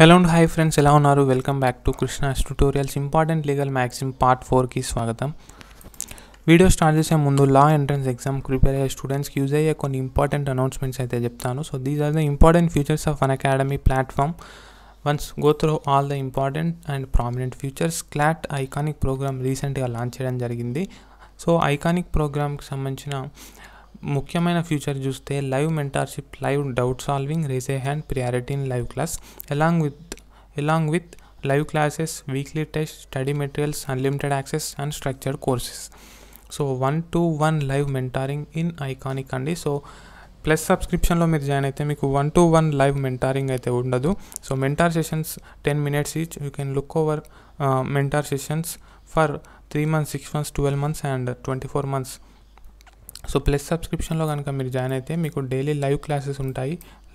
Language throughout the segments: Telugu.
హలో అండ్ హాయ్ ఫ్రెండ్స్ ఎలా ఉన్నారు welcome back to Krishna's tutorials important legal maxim part ఫోర్కి స్వాగతం వీడియో స్టార్ట్ చేసే ముందు లా ఎంట్రన్స్ ఎగ్జామ్ ప్రిపేర్ అయ్యే స్టూడెంట్స్కి యూజ్ అయ్యే కొన్ని ఇంపార్టెంట్ అనౌన్స్మెంట్స్ అయితే చెప్తాను so these are the important features of Unacademy platform once go through all the important and prominent features CLAT iconic program రీసెంట్గా లాంచ్ చేయడం జరిగింది సో ఐకానిక్ ప్రోగ్రామ్కి సంబంధించిన ముఖ్యమైన ఫ్యూచర్ చూస్తే live mentorship live doubt solving raise a hand priority in live class along with along with live classes weekly test study materials unlimited access and structured courses so one to one live mentoring in iconic అండి సో ప్లస్ సబ్స్క్రిప్షన్లో మీరు జాయిన్ అయితే మీకు one to one live mentoring అయితే ఉండదు so mentor sessions ten minutes each you can look over mentor sessions for three months six months twelve months and twenty four months so plus సబ్స్క్రిప్షన్లో కనుక మీరు జాయిన్ అయితే మీకు డైలీ లైవ్ క్లాసెస్ ఉంటాయి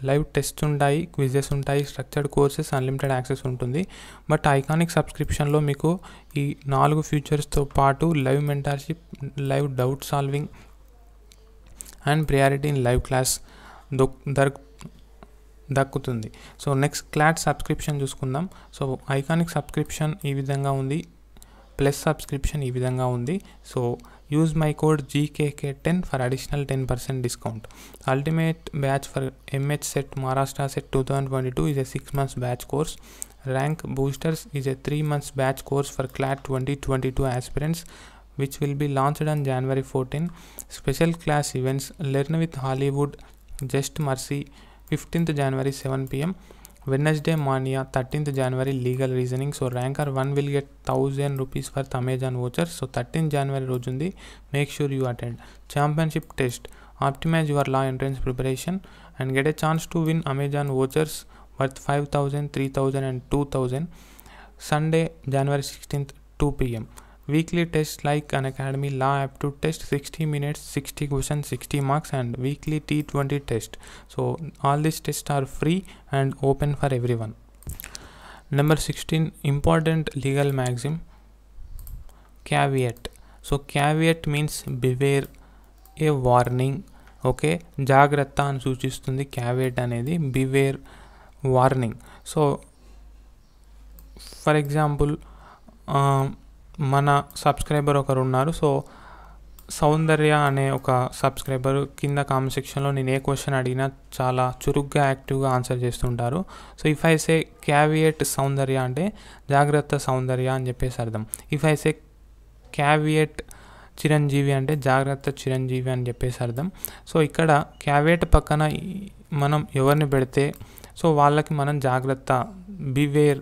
లైవ్ టెస్ట్ ఉంటాయి క్విజెస్ ఉంటాయి స్ట్రక్చర్డ్ కోర్సెస్ అన్లిమిటెడ్ యాక్సెస్ ఉంటుంది బట్ ఐకానిక్ సబ్స్క్రిప్షన్లో మీకు ఈ నాలుగు ఫ్యూచర్స్తో పాటు live mentorship live doubt solving and priority in live class దొక్ దక్కుతుంది సో నెక్స్ట్ క్లాట్ సబ్స్క్రిప్షన్ చూసుకుందాం సో ఐకానిక్ సబ్స్క్రిప్షన్ ఈ విధంగా ఉంది ప్లస్ సబ్స్క్రిప్షన్ ఈ విధంగా ఉంది so Use my code GKK10 for additional 10% discount. Ultimate batch for MH Set Maharashtra Set 2022 is a 6 months batch course. Rank Boosters is a 3 months batch course for CLAT 2022 aspirants which will be launched on January 14. Special class events Learn with Hollywood, Just Mercy, 15th January 7 pm. Wednesday, Mania, 13th January, legal reasoning. So, ranker 1 will get 1000 rupees worth Amazon voucher. So, 13th January, Rojundi, make sure you attend. Championship test. Optimize your law entrance preparation and get a chance to win Amazon vouchers worth 5000, 3000, and 2000. Sunday, January 16th, 2 pm. Weekly tests like an academy law aptitude test 60 minutes, 60 questions, 60 marks, and weekly T20 test. So, all these tests are free and open for everyone. Number 16 Important legal maxim caveat. So, caveat means beware, a warning. Okay జాగ్రత్త అని సూచిస్తుంది క్యావేట్ అనేది beware warning so for example మన సబ్స్క్రైబర్ ఒకరు ఉన్నారు సో సౌందర్య అనే ఒక సబ్స్క్రైబర్ కింద కామెంట్ సెక్షన్లో నేను ఏ క్వశ్చన్ అడిగినా చాలా చురుగ్గా యాక్టివ్గా ఆన్సర్ చేస్తుంటారు so if I say caveat Soundarya అంటే జాగ్రత్త సౌందర్య అని చెప్పేసి అర్థం if I say caveat Chiranjeevi అంటే జాగ్రత్త చిరంజీవి అని చెప్పేసి అర్థం సో ఇక్కడ క్యావియేట్ పక్కన మనం ఎవరిని పెడితే సో వాళ్ళకి మనం జాగ్రత్త బివేర్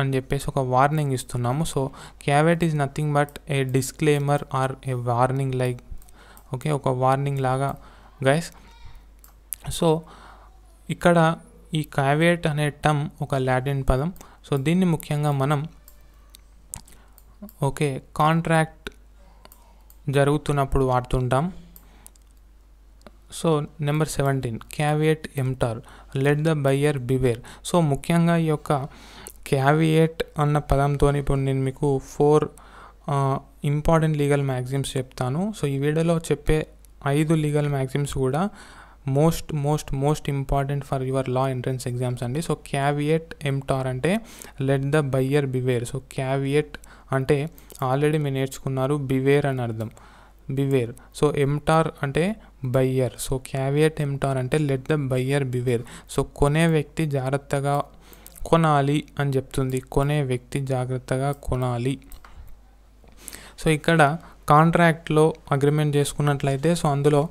అని చెప్పేసి ఒక వార్నింగ్ ఇస్తున్నాము so caveat is nothing but a disclaimer or a warning like okay ఒక వార్నింగ్ లాగా గైస్ సో ఇక్కడ ఈ క్యావెట్ అనే టర్మ్ ఒక లాటిన్ పదం సో దీన్ని ముఖ్యంగా మనం ఓకే కాంట్రాక్ట్ జరుగుతున్నప్పుడు వాడుతుంటాం so number seventeen caveat emptor let the buyer beware so ముఖ్యంగా ఈ యొక్క క్యావియేట్ అన్న పదంతో ఇప్పుడు నేను మీకు ఫోర్ ఇంపార్టెంట్ లీగల్ మ్యాగ్జిమ్స్ చెప్తాను సో ఈ వీడియోలో చెప్పే ఐదు లీగల్ మ్యాగ్జిమ్స్ కూడా most most most important for your law entrance exams అండి సో క్యావియేట్ ఎంటార్ అంటే let the buyer beware so caveat అంటే ఆల్రెడీ మీరు నేర్చుకున్నారు బివేర్ అని అర్థం బివేర్ సో ఎంటార్ అంటే బయ్యర్ సో క్యావియేట్ ఎంటార్ అంటే let the buyer beware so కొనే వ్యక్తి జాగ్రత్తగా కొనాలి అని చెప్తుంది కొనే వ్యక్తి జాగ్రత్తగా కొనాలి సో ఇక్కడ కాంట్రాక్ట్లో అగ్రిమెంట్ చేసుకున్నట్లయితే సో అందులో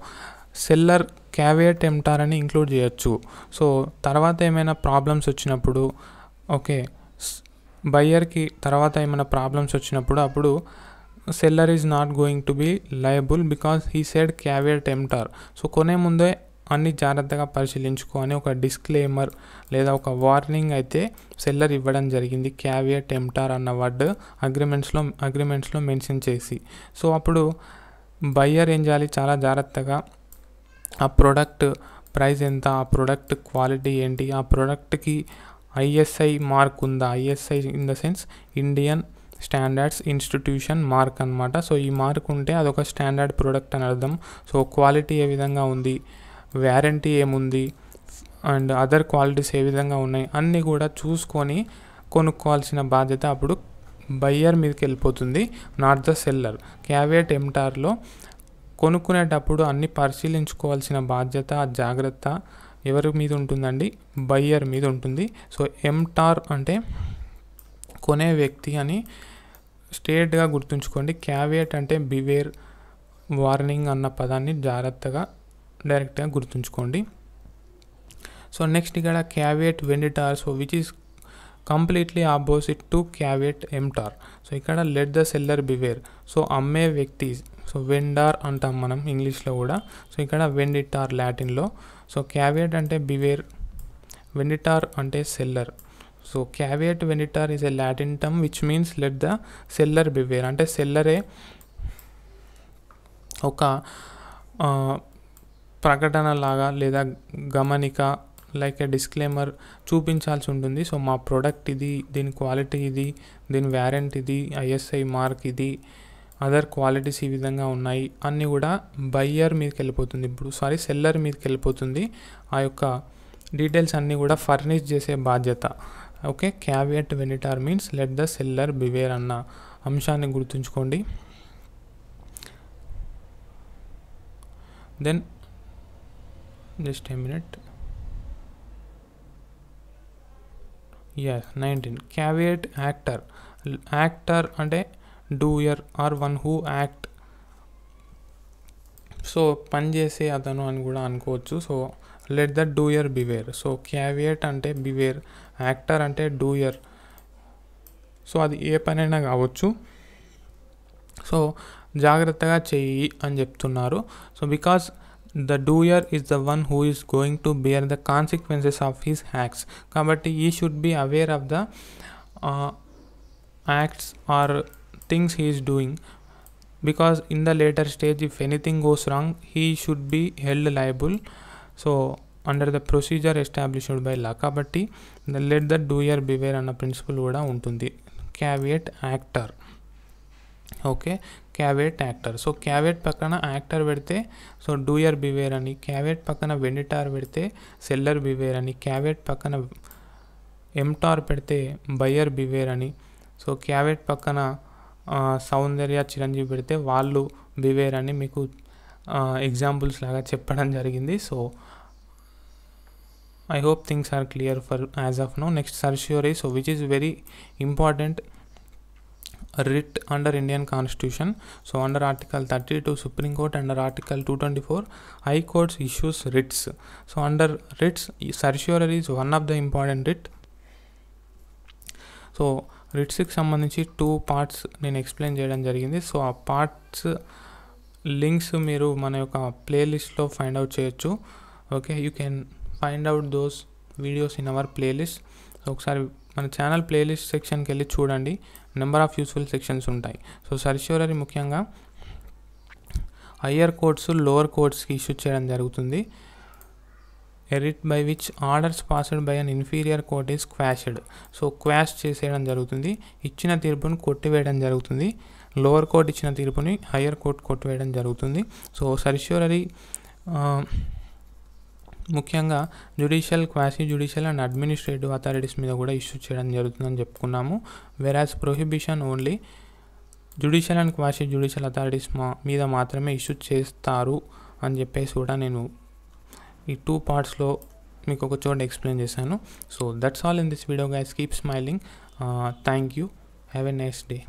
సెల్లర్ క్యావియట్ ఎంటారని అని ఇంక్లూడ్ చేయొచ్చు సో తర్వాత ఏమైనా ప్రాబ్లమ్స్ వచ్చినప్పుడు ఓకే బయ్యర్కి తర్వాత ఏమైనా ప్రాబ్లమ్స్ వచ్చినప్పుడు అప్పుడు seller is not going to be liable because he said caveat emptor so కొనే ముందే అన్ని జాగ్రత్తగా పరిశీలించుకొని ఒక డిస్క్లేమర్ లేదా ఒక వార్నింగ్ అయితే సెల్లర్ ఇవ్వడం జరిగింది క్యావియర్ టెంప్టార్ అన్న వర్డ్ అగ్రిమెంట్స్లో అగ్రిమెంట్స్లో మెన్షన్ చేసి సో అప్పుడు బయ్యర్ ఏం చేయాలి చాలా జాగ్రత్తగా ఆ ప్రోడక్ట్ ప్రైస్ ఎంత ఆ ప్రోడక్ట్ క్వాలిటీ ఏంటి ఆ ప్రోడక్ట్కి ఐఎస్ఐ మార్క్ ఉందా ISI in the sense Indian standards institution mark అనమాట సో ఈ మార్క్ ఉంటే అదొక స్టాండర్డ్ ప్రోడక్ట్ అని అర్థం సో క్వాలిటీ ఏ విధంగా ఉంది వ్యారంటీ ఏముంది అండ్ అదర్ క్వాలిటీస్ ఏ విధంగా ఉన్నాయి అన్నీ కూడా చూసుకొని కొనుక్కోవాల్సిన బాధ్యత అప్పుడు బయ్యర్ మీదకి వెళ్ళిపోతుంది నాట్ ద సెల్లర్ క్యావియట్ ఎంటార్లో కొనుక్కునేటప్పుడు అన్ని పరిశీలించుకోవాల్సిన బాధ్యత జాగ్రత్త ఎవరి మీద ఉంటుందండి బయ్యర్ మీద ఉంటుంది సో ఎంటార్ అంటే కొనే వ్యక్తి అని స్టేట్గా గుర్తుంచుకోండి క్యావియట్ అంటే బివేర్ వార్నింగ్ అన్న పదాన్ని జాగ్రత్తగా డైరెక్ట్గా గుర్తుంచుకోండి సో నెక్స్ట్ ఇక్కడ caveat venditor so which is completely opposite to caveat emptor so ఇక్కడ let the seller beware so అమ్మే వ్యక్తి సో వెండార్ అంటాం మనం ఇంగ్లీష్లో కూడా సో ఇక్కడ వెండిటార్ లాటిన్లో సో క్యావియట్ అంటే బివేర్ వెండిటార్ అంటే seller so caveat venditor is a Latin term which means let the seller beware అంటే సెల్లరే ఒక ప్రకటన లాగా లేదా గమనిక లైక్ ఏ డిస్క్లైమర్ చూపించాల్సి ఉంటుంది సో మా ప్రోడక్ట్ ఇది దీని క్వాలిటీ ఇది దీని వ్యారెంట్ ఇది ఐఎస్ఐ మార్క్ ఇది అదర్ క్వాలిటీస్ ఈ విధంగా ఉన్నాయి అన్నీ కూడా బయ్యర్ మీదకి వెళ్ళిపోతుంది ఇప్పుడు సారీ సెల్లర్ మీదకి వెళ్ళిపోతుంది ఆ యొక్క డీటెయిల్స్ అన్నీ కూడా ఫర్నిష్ చేసే బాధ్యత okay caveat venditor means let the seller beware అన్న అంశాన్ని గుర్తుంచుకోండి దెన్ జస్ట్ a minute ఎస్ 19 caveat యాక్టర్ యాక్టర్ అంటే a doer or one who act so పని చేసే అతను అని కూడా అనుకోవచ్చు so let that doer beware so caveat అంటే బివేర్ యాక్టర్ అంటే డూయర్ సో అది ఏ పనైనా కావచ్చు సో జాగ్రత్తగా చెయ్యి అని చెప్తున్నారు so because the doer is the one who is going to bear the consequences of his acts కాబట్టి he should be aware of the acts or things he is doing because in the later stage if anything goes wrong he should be held liable so under the procedure established by law కాబట్టి లెట్ ద డూయర్ బివేర్ అన్న ప్రిన్సిపల్ కూడా ఉంటుంది caveat actor okay caveat actor so caveat పక్కన యాక్టర్ పెడితే సో డూయర్ బివేర్ అని క్యావేట్ పక్కన వెండిటార్ పెడితే సెల్లర్ బివేర్ అని క్యావేట్ పక్కన ఎంటార్ పెడితే బయ్యర్ బివేర్ అని సో క్యావేట్ పక్కన సౌందర్య చిరంజీవి పెడితే వాళ్ళు బివేర్ అని మీకు ఎగ్జాంపుల్స్ లాగా చెప్పడం జరిగింది so I hope things are clear for as of now next certiorari so which is very important writ under Indian constitution so under article thirty two supreme court under article two twenty four high courts issues writs so under writs certiorari is one of the important writ so రిట్స్కి సంబంధించి టూ పార్ట్స్ నేను ఎక్స్ప్లెయిన్ చేయడం జరిగింది సో ఆ పార్ట్స్ లింక్స్ మీరు మన యొక్క ప్లేలిస్ట్లో ఫైండ్ అవుట్ చేయొచ్చు okay you can find out those videos in our playlist ఒకసారి మన ఛానల్ ప్లేలిస్ట్ సెక్షన్కి వెళ్ళి చూడండి నెంబర్ ఆఫ్ యూస్ఫుల్ సెక్షన్స్ ఉంటాయి సో సర్ష్యూరరీ ముఖ్యంగా హయ్యర్ కోర్ట్స్ లోవర్ కోర్ట్స్కి ఇష్యూ చేయడం జరుగుతుంది a writ by which orders passed by an inferior court is quashed so quash చేసేయడం జరుగుతుంది ఇచ్చిన తీర్పును కొట్టివేయడం జరుగుతుంది లోవర్ కోర్ట్ ఇచ్చిన తీర్పుని హయ్యర్ కోర్ట్ కొట్టివేయడం జరుగుతుంది సో సర్ష్యూరరీ ముఖ్యంగా judicial quasi judicial and administrative authorities మీద కూడా ఇష్యూ చేయడం జరుగుతుందని చెప్పుకున్నాము whereas prohibition only judicial and quasi judicial authorities మా మీద మాత్రమే ఇష్యూ చేస్తారు అని చెప్పేసి కూడా నేను ఈ టూ పార్ట్స్లో మీకు ఒక చోట ఎక్స్ప్లెయిన్ చేశాను so that's all in this video guys keep smiling thank you have a nice day